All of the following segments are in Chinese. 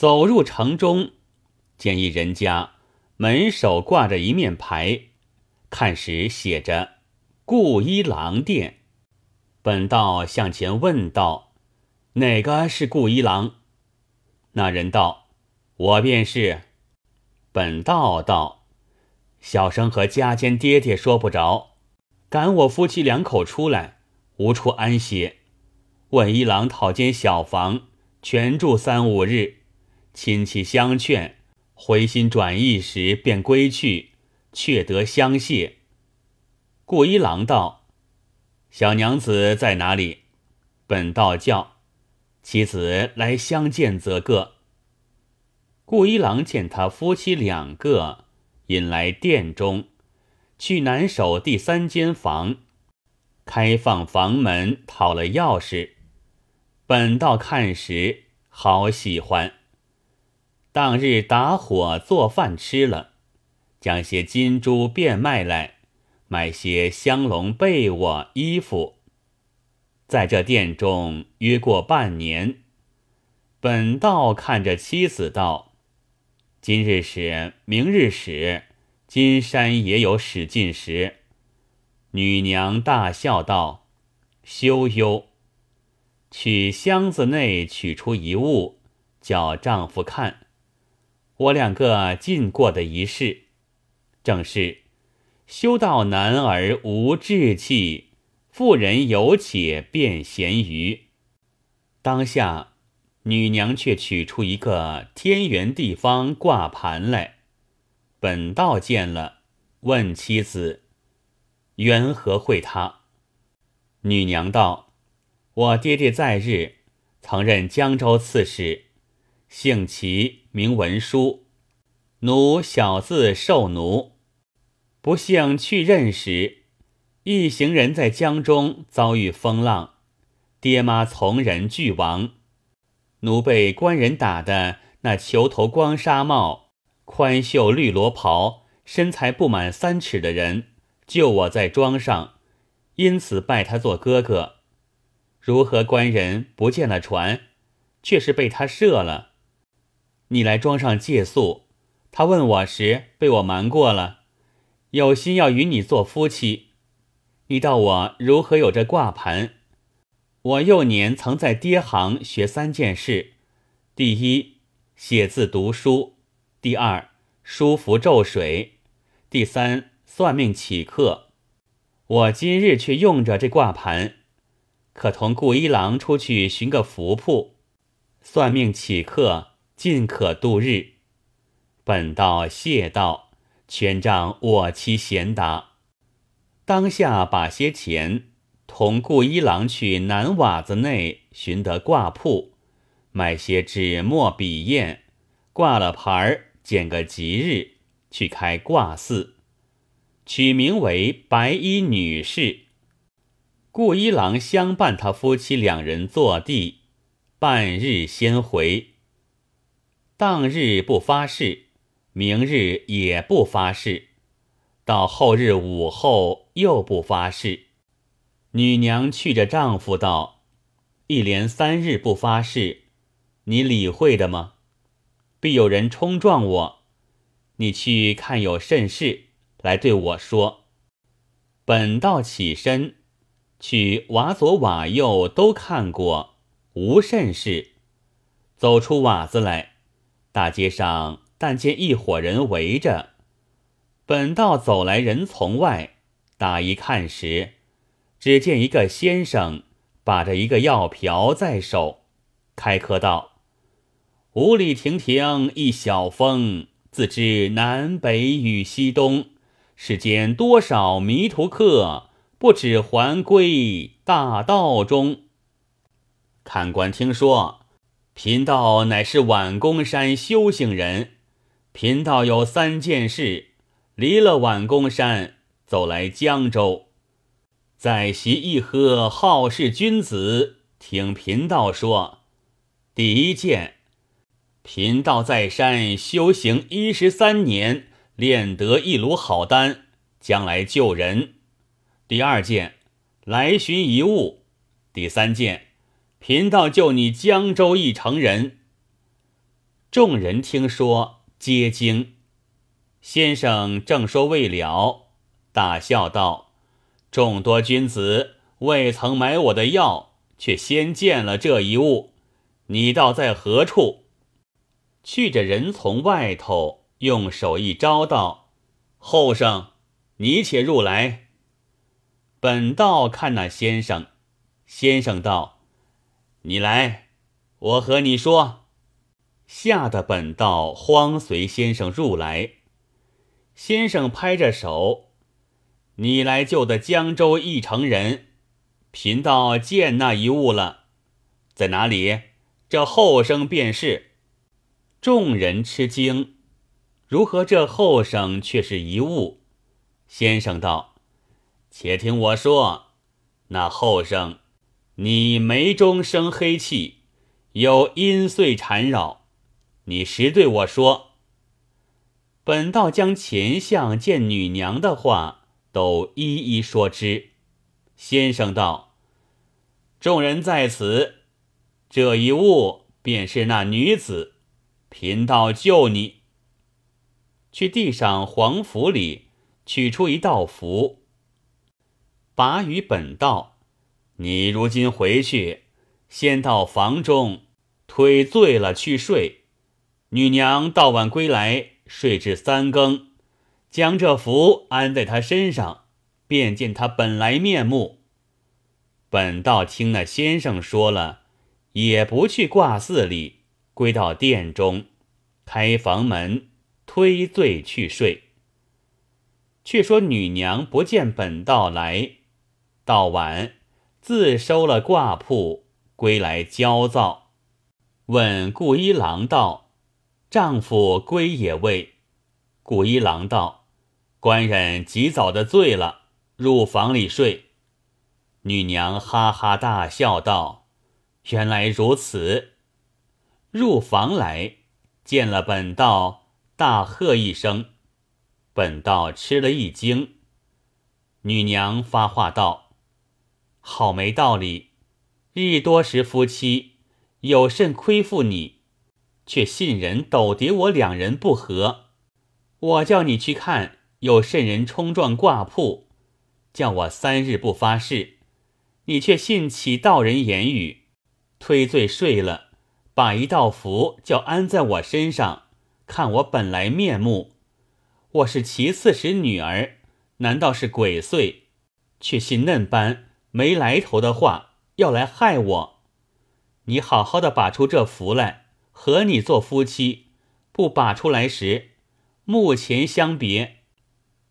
走入城中，见一人家门首挂着一面牌，看时写着“顾一郎店”。本道向前问道：“哪个是顾一郎？”那人道：“我便是。”本道道：“小生和家间爹爹说不着，赶我夫妻两口出来，无处安歇，问一郎讨间小房，全住三五日。”亲戚相劝，回心转意时便归去，却得相谢。顾一郎道：“小娘子在哪里？”本道叫妻子来相见，则个。顾一郎见他夫妻两个，引来殿中，去南首第三间房，开放房门，讨了钥匙。本道看时，好喜欢。当日打火做饭吃了，将些金珠变卖来，买些香笼被窝衣服。在这店中约过半年，本道看着妻子道：“今日使，明日使，金山也有使尽时。”女娘大笑道：“休忧。”取箱子内取出一物，叫丈夫看。我两个尽过的仪式，正是“修道男儿无志气，妇人有且便咸鱼”。当下女娘却取出一个天圆地方挂盘来，本道见了，问妻子：“缘何会他？”女娘道：“我爹爹在日，曾任江州刺史，姓齐，名文书，奴小字寿奴，不幸去任时，一行人在江中遭遇风浪，爹妈从人俱亡。奴被官人打的那球头光纱帽、宽袖绿罗袍、身材不满三尺的人救我在庄上，因此拜他做哥哥。如何官人不见了船，却是被他射了。你来庄上借宿，他问我时被我瞒过了，有心要与你做夫妻。你道我如何有这挂盘？我幼年曾在爹行学三件事：第一，写字读书；第二，书符咒水；第三，算命起客。我今日却用着这挂盘，可同顾一郎出去寻个福铺，算命起客。尽可度日，本道谢道，权仗我妻贤达。当下把些钱同顾一郎去南瓦子内寻得挂铺，买些纸墨笔砚，挂了牌儿，拣个吉日去开卦寺，取名为白衣女士。顾一郎相伴他夫妻两人坐地，半日先回。当日不发誓，明日也不发誓，到后日午后又不发誓。女娘去着丈夫道：“一连三日不发誓，你理会的吗？必有人冲撞我，你去看有甚事来对我说。”本道起身，去瓦左瓦右都看过，无甚事，走出瓦子来。大街上，但见一伙人围着，本道走来，人从外打一看时，只见一个先生把着一个药瓢在手，开科道：“五里亭亭一小峰，自知南北与西东。世间多少迷途客，不止还归大道中。”看官听说。贫道乃是晚公山修行人，贫道有三件事，离了晚公山走来江州，在席一喝好事君子，听贫道说：第一件，贫道在山修行一十三年，练得一炉好丹，将来救人；第二件，来寻一物；第三件。贫道救你，江州一城人。众人听说，皆惊。先生正说未了，大笑道：“众多君子未曾买我的药，却先见了这一物。你倒在何处？”去着人从外头用手一招道：“后生，你且入来。”本道看那先生，先生道。你来，我和你说，吓得本道慌随先生入来。先生拍着手，你来救的江州一城人，贫道见那一物了，在哪里？这后生便是。众人吃惊，如何这后生却是一物？先生道：“且听我说，那后生。”你眉中生黑气，有阴祟缠绕。你时对我说：“本道将前相见女娘的话，都一一说之。”先生道：“众人在此，这一物便是那女子。贫道救你，去地上黄符里取出一道符，拔与本道。”你如今回去，先到房中推醉了去睡。女娘到晚归来，睡至三更，将这符安在他身上，便见他本来面目。本道听那先生说了，也不去挂寺里，归到殿中，开房门推醉去睡。却说女娘不见本道来，到晚。自收了挂铺，归来焦躁，问顾一郎道：“丈夫归也未？”顾一郎道：“官人及早的醉了，入房里睡。”女娘哈哈大笑道：“原来如此。”入房来，见了本道，大喝一声，本道吃了一惊。女娘发话道。好没道理，日多时夫妻有甚亏负你，却信人斗敌我两人不和，我叫你去看有甚人冲撞挂铺，叫我三日不发誓，你却信起道人言语，推罪睡了，把一道符叫安在我身上，看我本来面目，我是其次使女儿，难道是鬼祟，却信嫩般。没来头的话要来害我，你好好的把出这符来，和你做夫妻。不把出来时，目前相别。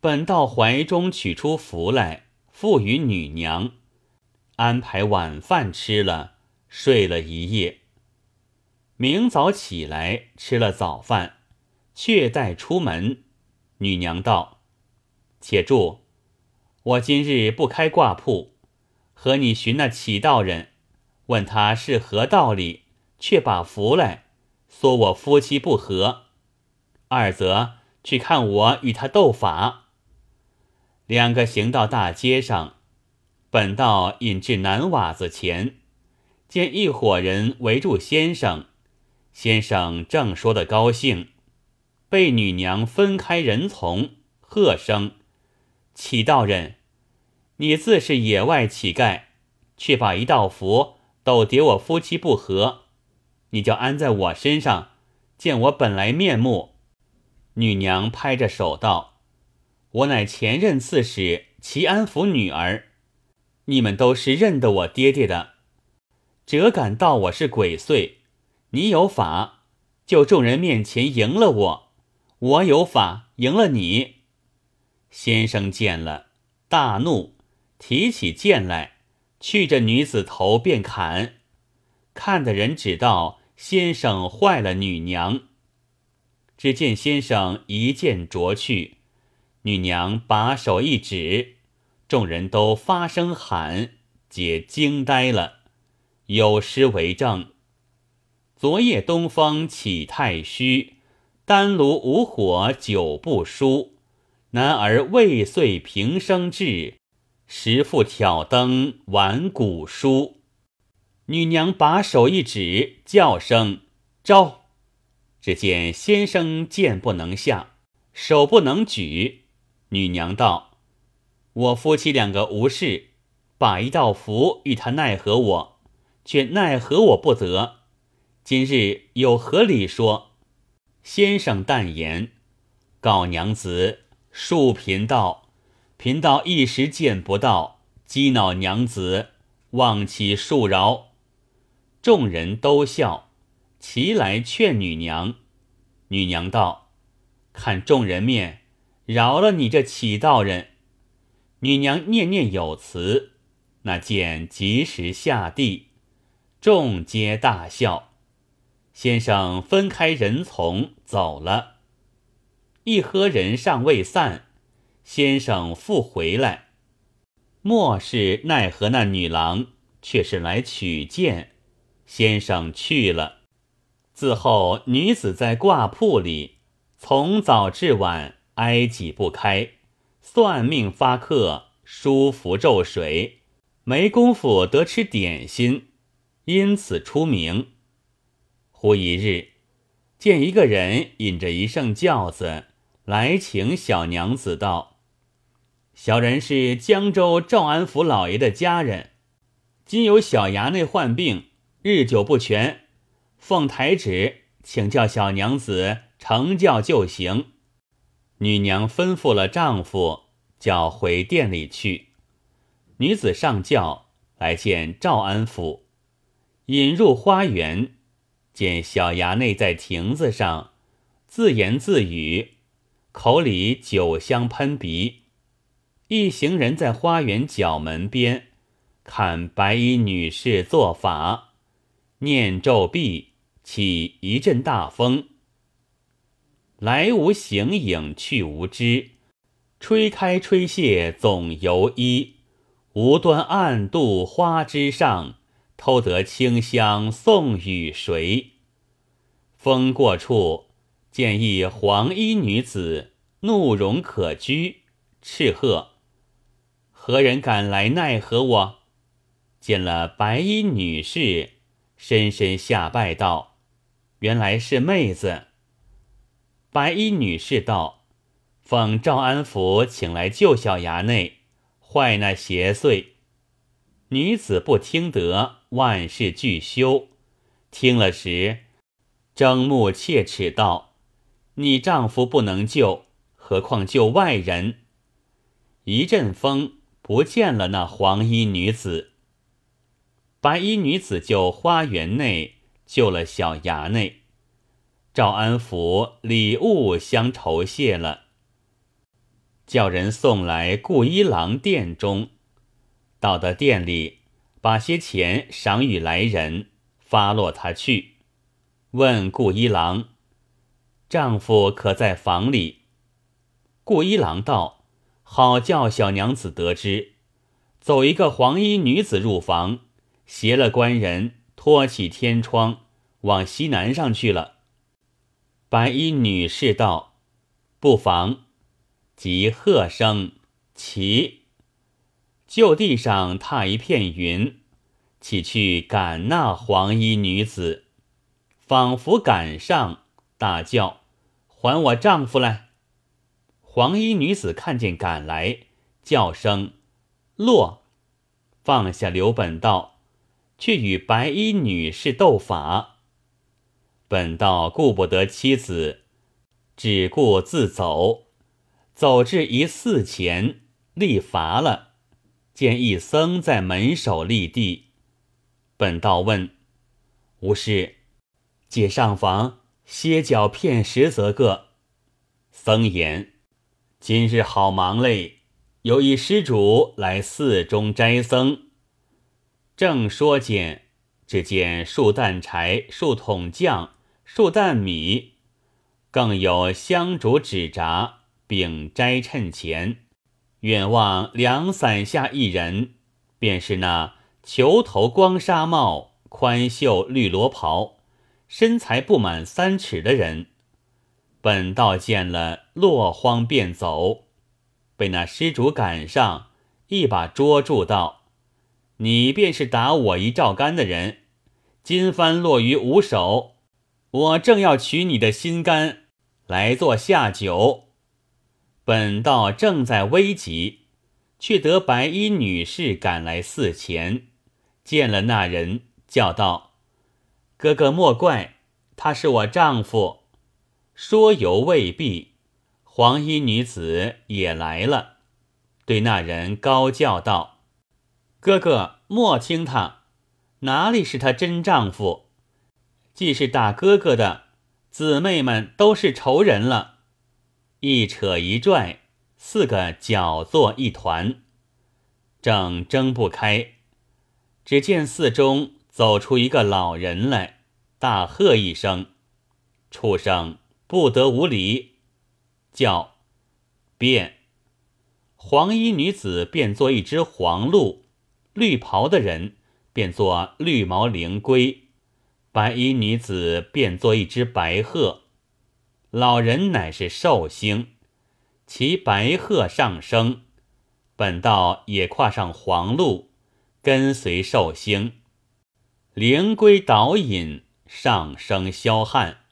本到怀中取出符来，付与女娘，安排晚饭吃了，睡了一夜。明早起来吃了早饭，却待出门，女娘道：“且住，我今日不开卦铺。”和你寻那乞道人，问他是何道理，却把福来说我夫妻不和；二则去看我与他斗法。两个行到大街上，本道引至南瓦子前，见一伙人围住先生，先生正说的高兴，被女娘分开人从，喝声：“乞道人！”你自是野外乞丐，却把一道符抖叠我夫妻不和，你就安在我身上，见我本来面目。女娘拍着手道：“我乃前任刺史齐安福女儿，你们都是认得我爹爹的，折敢道我是鬼祟？你有法，就众人面前赢了我；我有法，赢了你。”先生见了，大怒。提起剑来，去着女子头便砍。看的人只道先生坏了女娘。只见先生一剑啄去，女娘把手一指，众人都发声喊，皆惊呆了。有诗为证：昨夜东风起太虚，丹炉无火久不梳。男儿未遂平生志。时复挑灯玩古书，女娘把手一指，叫声招。只见先生剑不能下，手不能举。女娘道：“我夫妻两个无事，把一道符与他奈何我，却奈何我不得。今日有何理说？”先生淡言：“告娘子，恕贫道。”贫道一时见不到，激恼娘子，望起恕饶。众人都笑，齐来劝女娘。女娘道：“看众人面，饶了你这乞道人。”女娘念念有词，那剑及时下地，众皆大笑。先生分开人从走了，一喝人尚未散。先生复回来，莫是奈何那女郎？却是来取剑。先生去了，自后女子在挂铺里，从早至晚挨挤不开，算命发客，书符咒水，没工夫得吃点心，因此出名。忽一日，见一个人引着一乘轿子来请小娘子道。小人是江州赵安府老爷的家人，今有小衙内患病，日久不全，奉台旨，请教小娘子成教就行。女娘吩咐了丈夫，叫回店里去。女子上轿来见赵安府，引入花园，见小衙内在亭子上自言自语，口里酒香喷鼻。一行人在花园角门边看白衣女士做法，念咒毕，起一阵大风。来无形影，去无知，吹开吹谢总由衣，无端暗度花枝上，偷得清香送与谁？风过处，见一黄衣女子，怒容可掬，斥喝。何人敢来奈何我？见了白衣女士，深深下拜道：“原来是妹子。”白衣女士道：“奉赵安福请来救小衙内，坏那邪祟。”女子不听得，万事俱休；听了时，睁目切齿道：“你丈夫不能救，何况救外人？”一阵风。不见了那黄衣女子，白衣女子救花园内救了小衙内，赵安福礼物相酬谢了，叫人送来顾一郎殿中。到的店里，把些钱赏与来人，发落他去。问顾一郎，丈夫可在房里？顾一郎道。好叫小娘子得知，走一个黄衣女子入房，携了官人，托起天窗，往西南上去了。白衣女士道：“不妨。”即喝声：“起！”就地上踏一片云，起去赶那黄衣女子，仿佛赶上，大叫：“还我丈夫来！”黄衣女子看见赶来，叫声“落”，放下刘本道，却与白衣女士斗法。本道顾不得妻子，只顾自走，走至一寺前，立乏了，见一僧在门首立地。本道问：“无事，解上房歇脚片石则个。”僧言。今日好忙嘞，有一施主来寺中斋僧。正说间，只见数担柴、数桶酱、数担米，更有香烛纸扎并斋趁钱。远望凉伞下一人，便是那球头光纱帽、宽袖绿罗袍、身材不满三尺的人。本道见了落荒便走，被那施主赶上，一把捉住道：“你便是打我一照肝的人，金帆落于无手，我正要取你的心肝来做下酒。”本道正在危急，却得白衣女士赶来寺前，见了那人，叫道：“哥哥莫怪，他是我丈夫。”说犹未毕，黄衣女子也来了，对那人高叫道：“哥哥莫听他，哪里是他真丈夫？既是打哥哥的，姊妹们都是仇人了。”一扯一拽，四个搅作一团，正睁不开，只见寺中走出一个老人来，大喝一声：“畜生！”不得无礼，叫变。黄衣女子变作一只黄鹿，绿袍的人变作绿毛灵龟，白衣女子变作一只白鹤。老人乃是寿星，骑白鹤上升。本道也跨上黄鹿，跟随寿星，灵龟导引上升霄汉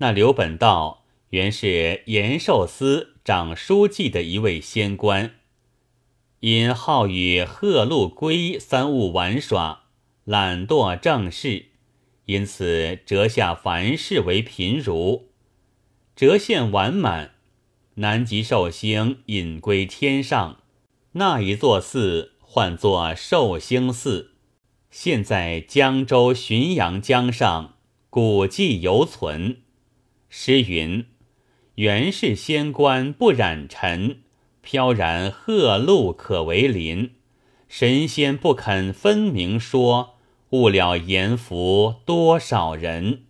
那刘本道原是延寿司掌书记的一位仙官，因好与鹤、鹿、龟三物玩耍，懒惰正事，因此折下凡事为贫儒，折现完满，南极寿星隐归天上。那一座寺唤作寿星寺，现在江州浔阳江上，古迹犹存。诗云：“原是仙官不染尘，飘然鹤鹭可为邻。神仙不肯分明说，误了阎浮多少人。”